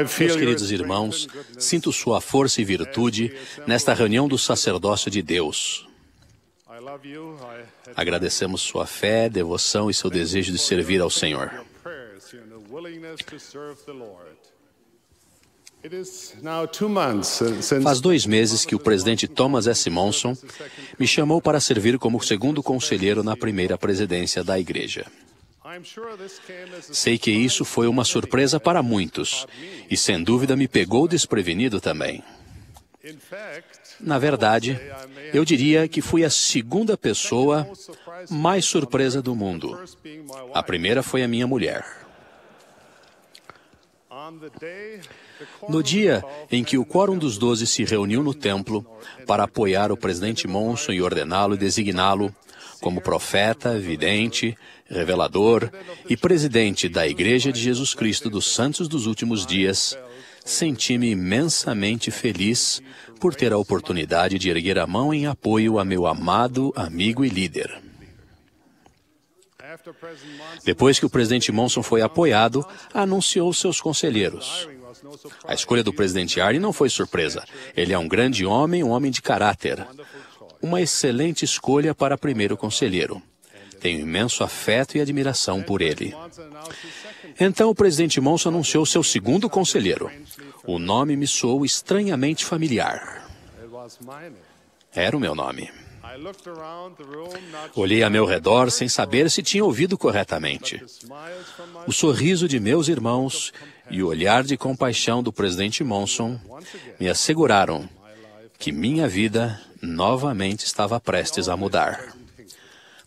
Meus queridos irmãos, sinto sua força e virtude nesta reunião do sacerdócio de Deus. Agradecemos sua fé, devoção e seu desejo de servir ao Senhor. Faz dois meses que o presidente Thomas S. Monson me chamou para servir como segundo conselheiro na primeira presidência da Igreja. Sei que isso foi uma surpresa para muitos e, sem dúvida, me pegou desprevenido também. Na verdade, eu diria que fui a segunda pessoa mais surpresa do mundo. A primeira foi a minha mulher. No dia em que o Quórum dos Doze se reuniu no templo para apoiar o presidente Monson e ordená-lo e designá-lo como profeta, vidente, revelador e presidente da Igreja de Jesus Cristo dos Santos dos Últimos Dias, senti-me imensamente feliz por ter a oportunidade de erguer a mão em apoio a meu amado amigo e líder. Depois que o presidente Monson foi apoiado, anunciou seus conselheiros. A escolha do presidente Arne não foi surpresa. Ele é um grande homem, um homem de caráter uma excelente escolha para primeiro conselheiro. Tenho imenso afeto e admiração por ele. Então o presidente Monson anunciou seu segundo conselheiro. O nome me soou estranhamente familiar. Era o meu nome. Olhei a meu redor sem saber se tinha ouvido corretamente. O sorriso de meus irmãos e o olhar de compaixão do presidente Monson me asseguraram que minha vida novamente estava prestes a mudar.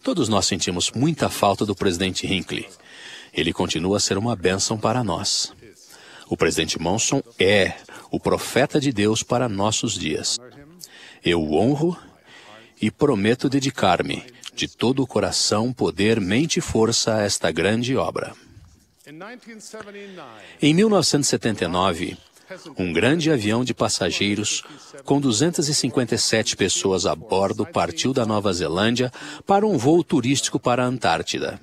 Todos nós sentimos muita falta do presidente Hinckley. Ele continua a ser uma bênção para nós. O presidente Monson é o profeta de Deus para nossos dias. Eu o honro e prometo dedicar-me de todo o coração, poder, mente e força a esta grande obra. Em 1979, um grande avião de passageiros com 257 pessoas a bordo partiu da Nova Zelândia para um voo turístico para a Antártida.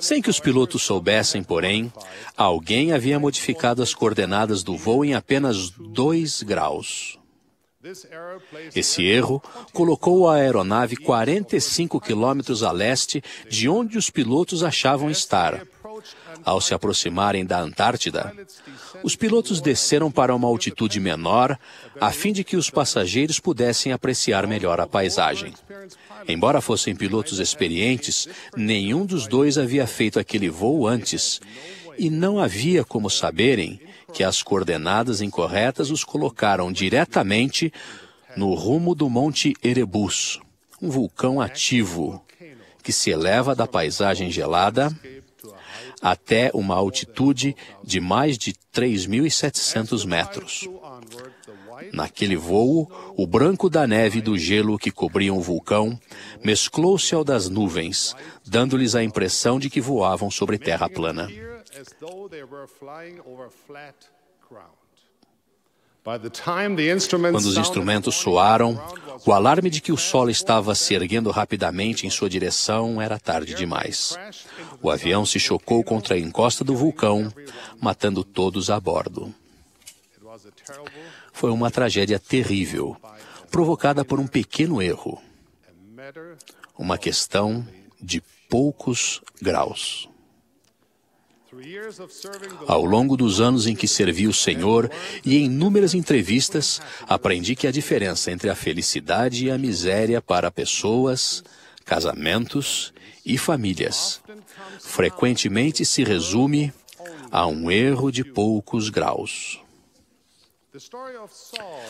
Sem que os pilotos soubessem, porém, alguém havia modificado as coordenadas do voo em apenas 2 graus. Esse erro colocou a aeronave 45 quilômetros a leste de onde os pilotos achavam estar, ao se aproximarem da Antártida, os pilotos desceram para uma altitude menor, a fim de que os passageiros pudessem apreciar melhor a paisagem. Embora fossem pilotos experientes, nenhum dos dois havia feito aquele voo antes, e não havia como saberem que as coordenadas incorretas os colocaram diretamente no rumo do Monte Erebus, um vulcão ativo que se eleva da paisagem gelada até uma altitude de mais de 3.700 metros. Naquele voo, o branco da neve e do gelo que cobriam o vulcão mesclou-se ao das nuvens, dando-lhes a impressão de que voavam sobre terra plana. Quando os instrumentos soaram, o alarme de que o Sol estava se erguendo rapidamente em sua direção era tarde demais. O avião se chocou contra a encosta do vulcão, matando todos a bordo. Foi uma tragédia terrível, provocada por um pequeno erro. Uma questão de poucos graus. Ao longo dos anos em que servi o Senhor e em inúmeras entrevistas, aprendi que a diferença entre a felicidade e a miséria para pessoas casamentos e famílias, frequentemente se resume a um erro de poucos graus.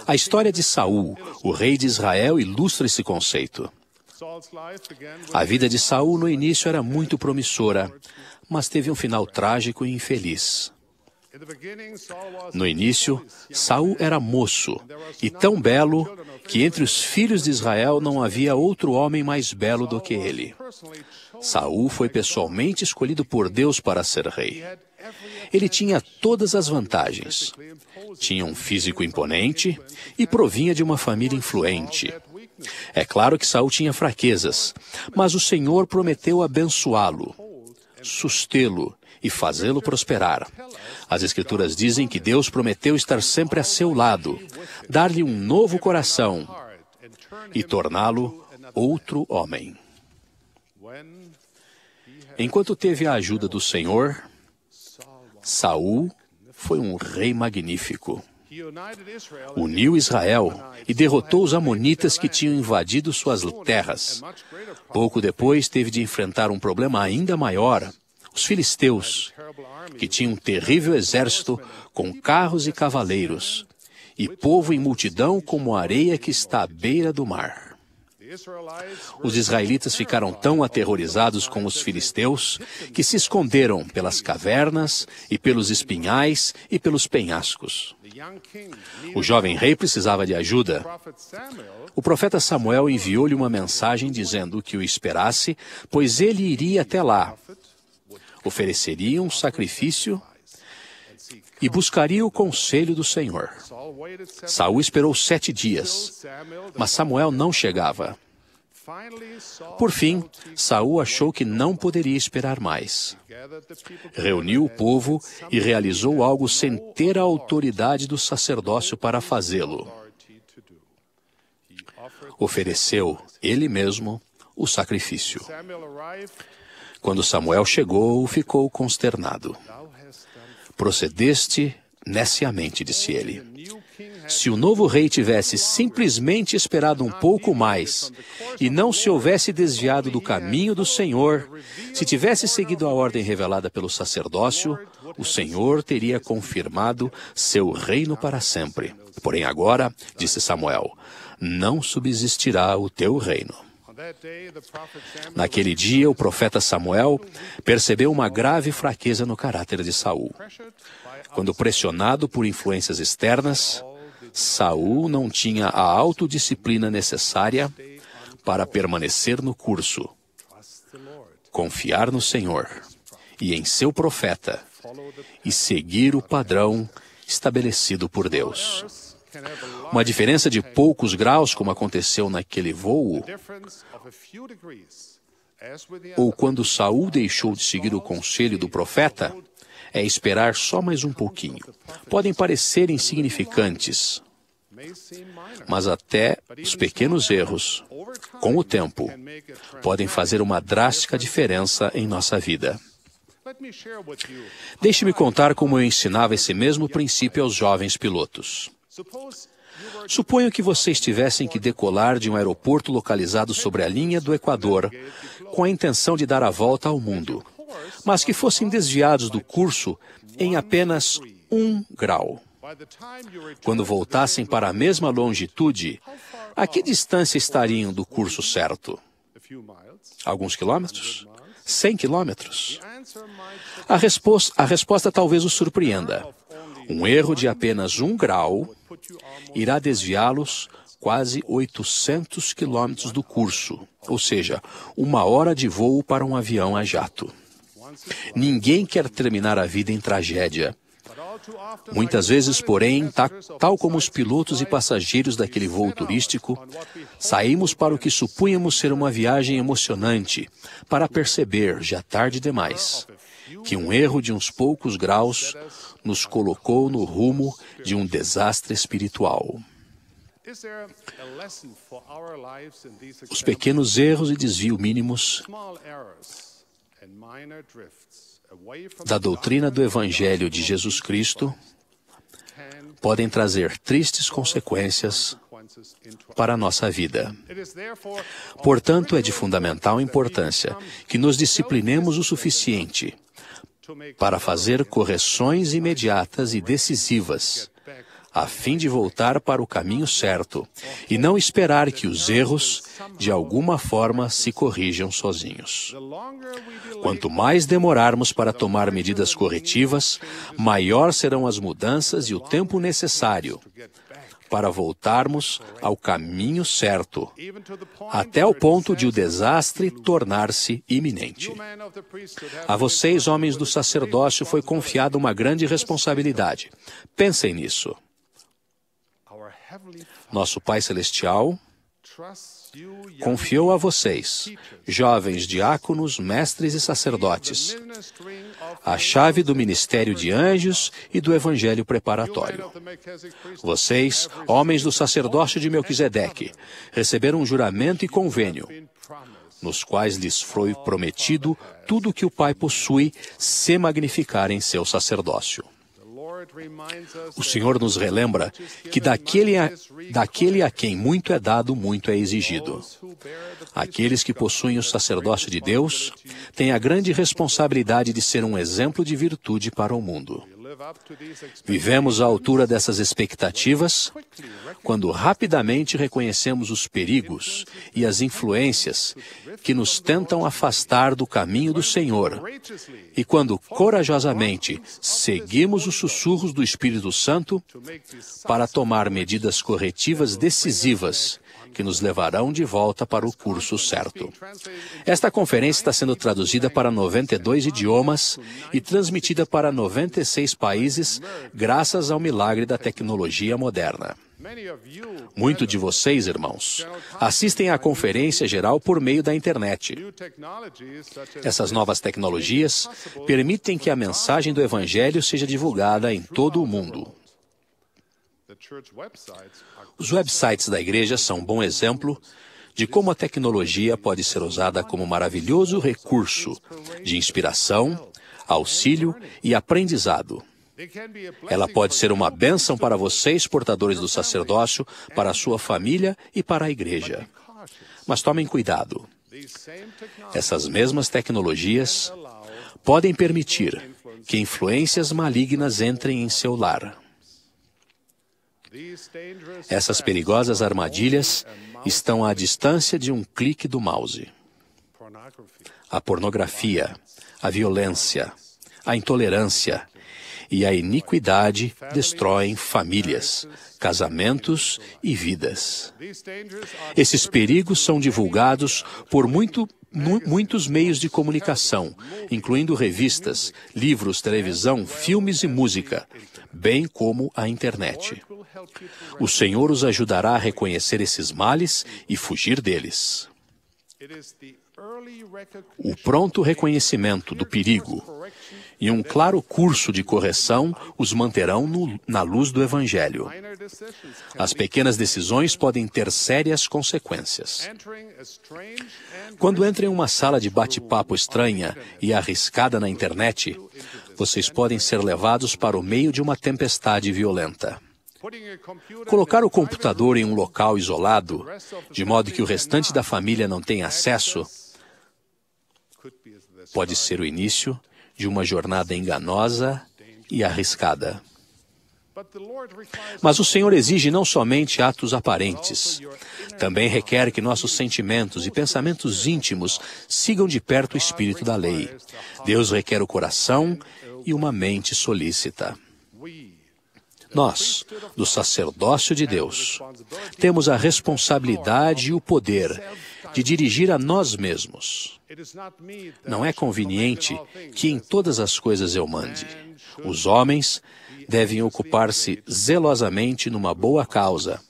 A história de Saul, o rei de Israel, ilustra esse conceito. A vida de Saul no início era muito promissora, mas teve um final trágico e infeliz. No início, Saul era moço e tão belo que entre os filhos de Israel não havia outro homem mais belo do que ele. Saul foi pessoalmente escolhido por Deus para ser rei. Ele tinha todas as vantagens. Tinha um físico imponente e provinha de uma família influente. É claro que Saul tinha fraquezas, mas o Senhor prometeu abençoá-lo, sustê-lo e fazê-lo prosperar. As Escrituras dizem que Deus prometeu estar sempre a seu lado, dar-lhe um novo coração e torná-lo outro homem. Enquanto teve a ajuda do Senhor, Saul foi um rei magnífico. Uniu Israel e derrotou os amonitas que tinham invadido suas terras. Pouco depois teve de enfrentar um problema ainda maior, os filisteus, que tinham um terrível exército com carros e cavaleiros, e povo em multidão como a areia que está à beira do mar. Os israelitas ficaram tão aterrorizados com os filisteus que se esconderam pelas cavernas e pelos espinhais e pelos penhascos. O jovem rei precisava de ajuda. O profeta Samuel enviou-lhe uma mensagem dizendo que o esperasse, pois ele iria até lá ofereceria um sacrifício e buscaria o conselho do Senhor. Saul esperou sete dias, mas Samuel não chegava. Por fim, Saul achou que não poderia esperar mais. Reuniu o povo e realizou algo sem ter a autoridade do sacerdócio para fazê-lo. Ofereceu ele mesmo o sacrifício. Quando Samuel chegou, ficou consternado. Procedeste nesciamente, disse ele. Se o novo rei tivesse simplesmente esperado um pouco mais e não se houvesse desviado do caminho do Senhor, se tivesse seguido a ordem revelada pelo sacerdócio, o Senhor teria confirmado seu reino para sempre. Porém, agora, disse Samuel, não subsistirá o teu reino. Naquele dia, o profeta Samuel percebeu uma grave fraqueza no caráter de Saul. Quando pressionado por influências externas, Saul não tinha a autodisciplina necessária para permanecer no curso, confiar no Senhor e em seu profeta e seguir o padrão estabelecido por Deus. Uma diferença de poucos graus, como aconteceu naquele voo, ou quando Saul deixou de seguir o conselho do profeta, é esperar só mais um pouquinho. Podem parecer insignificantes, mas até os pequenos erros, com o tempo, podem fazer uma drástica diferença em nossa vida. Deixe-me contar como eu ensinava esse mesmo princípio aos jovens pilotos. Suponho que vocês tivessem que decolar de um aeroporto localizado sobre a linha do Equador, com a intenção de dar a volta ao mundo, mas que fossem desviados do curso em apenas um grau. Quando voltassem para a mesma longitude, a que distância estariam do curso certo? Alguns quilômetros? 100 quilômetros? A, resposta, a resposta talvez os surpreenda. Um erro de apenas um grau irá desviá-los quase 800 quilômetros do curso, ou seja, uma hora de voo para um avião a jato. Ninguém quer terminar a vida em tragédia. Muitas vezes, porém, tá, tal como os pilotos e passageiros daquele voo turístico, saímos para o que supunhamos ser uma viagem emocionante, para perceber, já tarde demais, que um erro de uns poucos graus nos colocou no rumo de um desastre espiritual. Os pequenos erros e desvio mínimos da doutrina do Evangelho de Jesus Cristo podem trazer tristes consequências para a nossa vida. Portanto, é de fundamental importância que nos disciplinemos o suficiente para fazer correções imediatas e decisivas, a fim de voltar para o caminho certo e não esperar que os erros, de alguma forma, se corrijam sozinhos. Quanto mais demorarmos para tomar medidas corretivas, maior serão as mudanças e o tempo necessário para voltarmos ao caminho certo, até o ponto de o desastre tornar-se iminente. A vocês, homens do sacerdócio, foi confiada uma grande responsabilidade. Pensem nisso. Nosso Pai Celestial confiou a vocês, jovens diáconos, mestres e sacerdotes, a chave do ministério de anjos e do evangelho preparatório. Vocês, homens do sacerdócio de Melquisedeque, receberam um juramento e convênio, nos quais lhes foi prometido tudo o que o Pai possui, se magnificarem seu sacerdócio. O Senhor nos relembra que daquele a, daquele a quem muito é dado, muito é exigido. Aqueles que possuem o sacerdócio de Deus têm a grande responsabilidade de ser um exemplo de virtude para o mundo. Vivemos à altura dessas expectativas quando rapidamente reconhecemos os perigos e as influências que nos tentam afastar do caminho do Senhor e quando corajosamente seguimos os sussurros do Espírito Santo para tomar medidas corretivas decisivas que nos levarão de volta para o curso certo. Esta conferência está sendo traduzida para 92 idiomas e transmitida para 96 países, graças ao milagre da tecnologia moderna. Muito de vocês, irmãos, assistem à conferência geral por meio da internet. Essas novas tecnologias permitem que a mensagem do Evangelho seja divulgada em todo o mundo. Os websites da igreja são um bom exemplo de como a tecnologia pode ser usada como maravilhoso recurso de inspiração, auxílio e aprendizado. Ela pode ser uma bênção para vocês, portadores do sacerdócio, para a sua família e para a igreja. Mas tomem cuidado. Essas mesmas tecnologias podem permitir que influências malignas entrem em seu lar. Essas perigosas armadilhas estão à distância de um clique do mouse. A pornografia, a violência, a intolerância e a iniquidade destroem famílias, casamentos e vidas. Esses perigos são divulgados por muito, muitos meios de comunicação, incluindo revistas, livros, televisão, filmes e música bem como a internet. O Senhor os ajudará a reconhecer esses males e fugir deles. O pronto reconhecimento do perigo e um claro curso de correção os manterão no, na luz do Evangelho. As pequenas decisões podem ter sérias consequências. Quando entra em uma sala de bate-papo estranha e arriscada na internet, vocês podem ser levados para o meio de uma tempestade violenta. Colocar o computador em um local isolado, de modo que o restante da família não tenha acesso, pode ser o início de uma jornada enganosa e arriscada. Mas o Senhor exige não somente atos aparentes, também requer que nossos sentimentos e pensamentos íntimos sigam de perto o espírito da lei. Deus requer o coração e uma mente solícita. Nós, do sacerdócio de Deus, temos a responsabilidade e o poder de dirigir a nós mesmos. Não é conveniente que em todas as coisas eu mande. Os homens devem ocupar-se zelosamente numa boa causa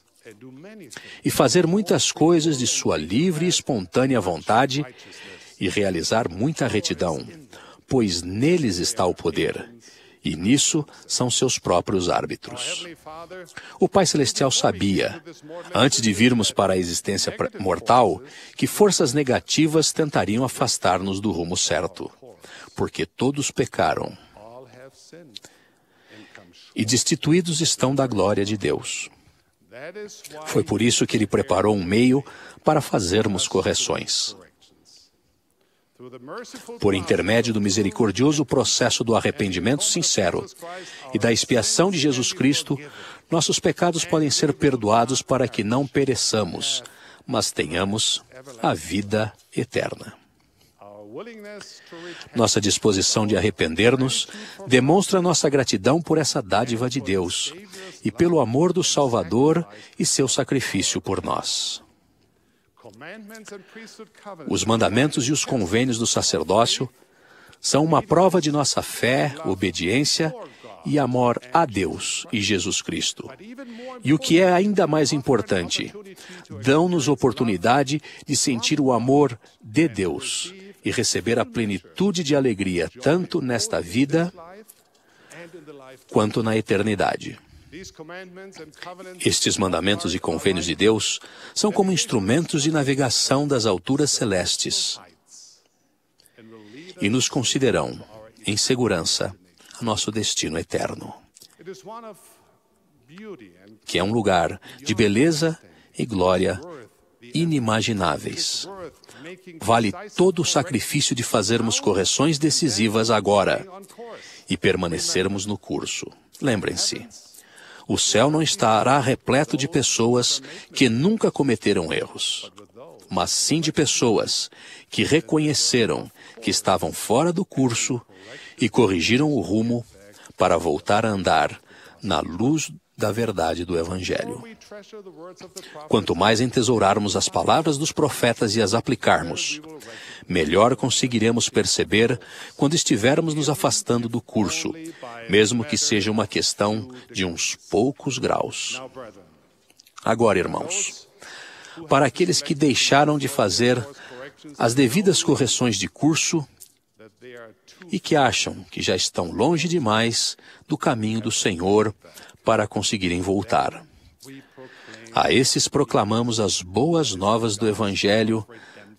e fazer muitas coisas de sua livre e espontânea vontade e realizar muita retidão, pois neles está o poder. E nisso são seus próprios árbitros. O Pai Celestial sabia, antes de virmos para a existência mortal, que forças negativas tentariam afastar-nos do rumo certo, porque todos pecaram e destituídos estão da glória de Deus. Foi por isso que ele preparou um meio para fazermos correções. Por intermédio do misericordioso processo do arrependimento sincero e da expiação de Jesus Cristo, nossos pecados podem ser perdoados para que não pereçamos, mas tenhamos a vida eterna. Né, nossa disposição de arrepender-nos demonstra nossa gratidão por essa dádiva de Deus e pelo amor do Salvador e seu sacrifício por nós. Os mandamentos e os convênios do sacerdócio são uma prova de nossa fé, obediência e amor a Deus e Jesus Cristo. E o que é ainda mais importante, dão-nos oportunidade de sentir o amor de Deus e receber a plenitude de alegria, tanto nesta vida quanto na eternidade. Estes mandamentos e convênios de Deus são como instrumentos de navegação das alturas celestes e nos consideram, em segurança, a nosso destino eterno, que é um lugar de beleza e glória inimagináveis vale todo o sacrifício de fazermos correções decisivas agora e permanecermos no curso. Lembrem-se, o céu não estará repleto de pessoas que nunca cometeram erros, mas sim de pessoas que reconheceram que estavam fora do curso e corrigiram o rumo para voltar a andar na luz da verdade do Evangelho. Quanto mais entesourarmos as palavras dos profetas e as aplicarmos, melhor conseguiremos perceber quando estivermos nos afastando do curso, mesmo que seja uma questão de uns poucos graus. Agora, irmãos, para aqueles que deixaram de fazer as devidas correções de curso e que acham que já estão longe demais do caminho do Senhor para conseguirem voltar. A esses proclamamos as boas novas do Evangelho,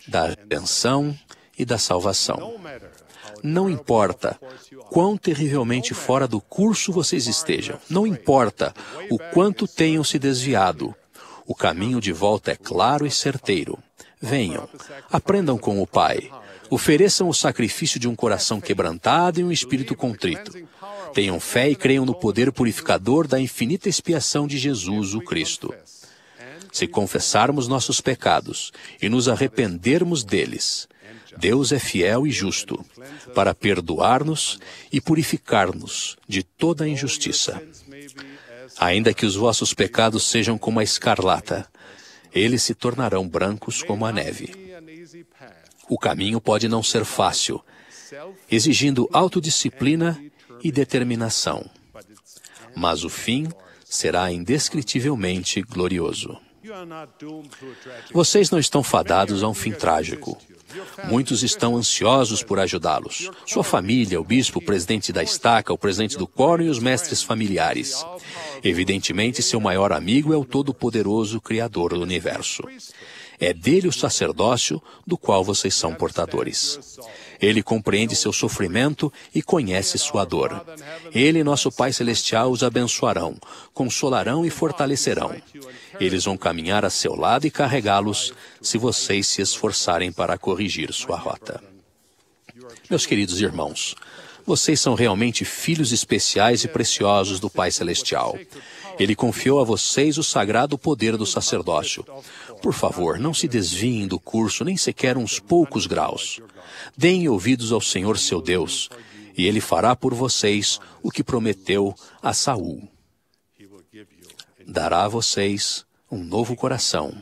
da redenção e da salvação. Não importa quão terrivelmente fora do curso vocês estejam, não importa o quanto tenham se desviado, o caminho de volta é claro e certeiro. Venham, aprendam com o Pai, ofereçam o sacrifício de um coração quebrantado e um espírito contrito. Tenham fé e creiam no poder purificador da infinita expiação de Jesus o Cristo. Se confessarmos nossos pecados e nos arrependermos deles, Deus é fiel e justo para perdoar-nos e purificar-nos de toda injustiça. Ainda que os vossos pecados sejam como a escarlata, eles se tornarão brancos como a neve. O caminho pode não ser fácil, exigindo autodisciplina e determinação, mas o fim será indescritivelmente glorioso. Vocês não estão fadados a um fim trágico. Muitos estão ansiosos por ajudá-los. Sua família, o bispo, o presidente da estaca, o presidente do coro e os mestres familiares. Evidentemente, seu maior amigo é o Todo-Poderoso Criador do Universo. É dele o sacerdócio do qual vocês são portadores. Ele compreende seu sofrimento e conhece sua dor. Ele e nosso Pai Celestial os abençoarão, consolarão e fortalecerão. Eles vão caminhar a seu lado e carregá-los se vocês se esforçarem para corrigir sua rota. Meus queridos irmãos, vocês são realmente filhos especiais e preciosos do Pai Celestial. Ele confiou a vocês o sagrado poder do sacerdócio. Por favor, não se desviem do curso nem sequer uns poucos graus. Deem ouvidos ao Senhor seu Deus, e ele fará por vocês o que prometeu a Saul. Dará a vocês um novo coração.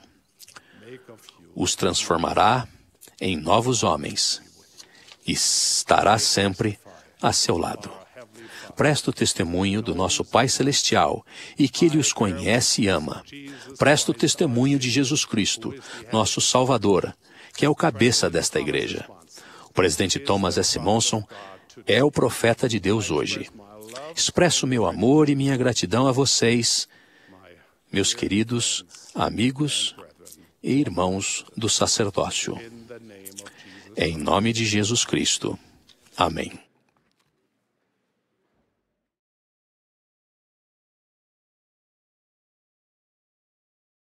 Os transformará em novos homens e estará sempre a seu lado. Presto testemunho do nosso Pai Celestial e que Ele os conhece e ama. Presto testemunho de Jesus Cristo, nosso Salvador, que é o cabeça desta igreja. O presidente Thomas S. Monson é o profeta de Deus hoje. Expresso meu amor e minha gratidão a vocês meus queridos amigos e irmãos do sacerdócio. Em nome de Jesus Cristo. Amém.